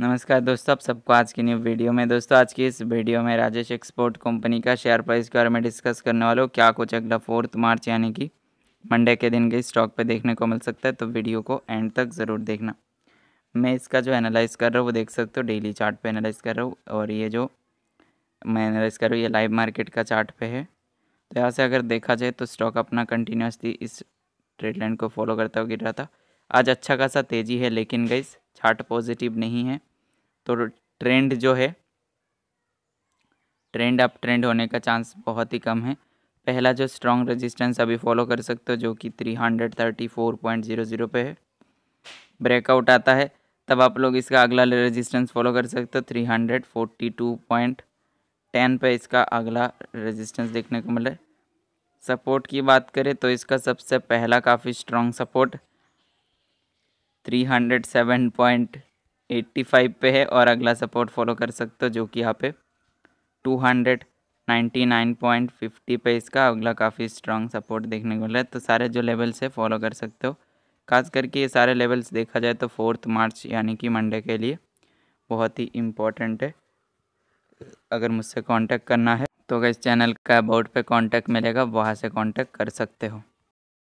नमस्कार दोस्तों आप सबको आज की न्यू वीडियो में दोस्तों आज की इस वीडियो में राजेश एक्सपोर्ट कंपनी का शेयर प्राइस के बारे में डिस्कस करने वालों क्या कुछ अगला फोर्थ मार्च यानी कि मंडे के दिन के स्टॉक पे देखने को मिल सकता है तो वीडियो को एंड तक ज़रूर देखना मैं इसका जो एनालाइज़ कर रहा हूँ वो देख सकते हो डेली चार्ट एनालाइज़ कर रहा हूँ और ये जो मैं एनालाइज़ कर रहा हूँ ये लाइव मार्केट का चार्ट है तो यहाँ से अगर देखा जाए तो स्टॉक अपना कंटिन्यूसली इस ट्रेड लाइन को फॉलो करता हुआ गिर रहा था आज अच्छा खासा तेज़ी है लेकिन गई चार्ट पॉजिटिव नहीं है तो ट्रेंड जो है ट्रेंड अप ट्रेंड होने का चांस बहुत ही कम है पहला जो स्ट्रॉन्ग रेजिस्टेंस अभी फॉलो कर सकते हो जो कि three hundred thirty four point zero zero पे है ब्रेकआउट आता है तब आप लोग इसका अगला रेजिस्टेंस फॉलो कर सकते हो three hundred forty two point ten पे इसका अगला रेजिस्टेंस देखने को मिले सपोर्ट की बात करें तो इसका सबसे पहला काफ़ी strong support three hundred seven point eighty five पे है और अगला सपोर्ट फॉलो कर सकते हो जो कि यहाँ पे two hundred ninety nine point fifty पे इसका अगला काफ़ी स्ट्रॉन्ग सपोर्ट देखने को मिल रहा है तो सारे जो लेवल्स है फॉलो कर सकते हो खास करके ये सारे लेवल्स देखा जाए तो फोर्थ मार्च यानी कि मंडे के लिए बहुत ही इम्पोर्टेंट है अगर मुझसे कांटेक्ट करना है तो अगर इस चैनल का अबाउट पे कांटेक्ट मिलेगा वहाँ से कांटेक्ट कर सकते हो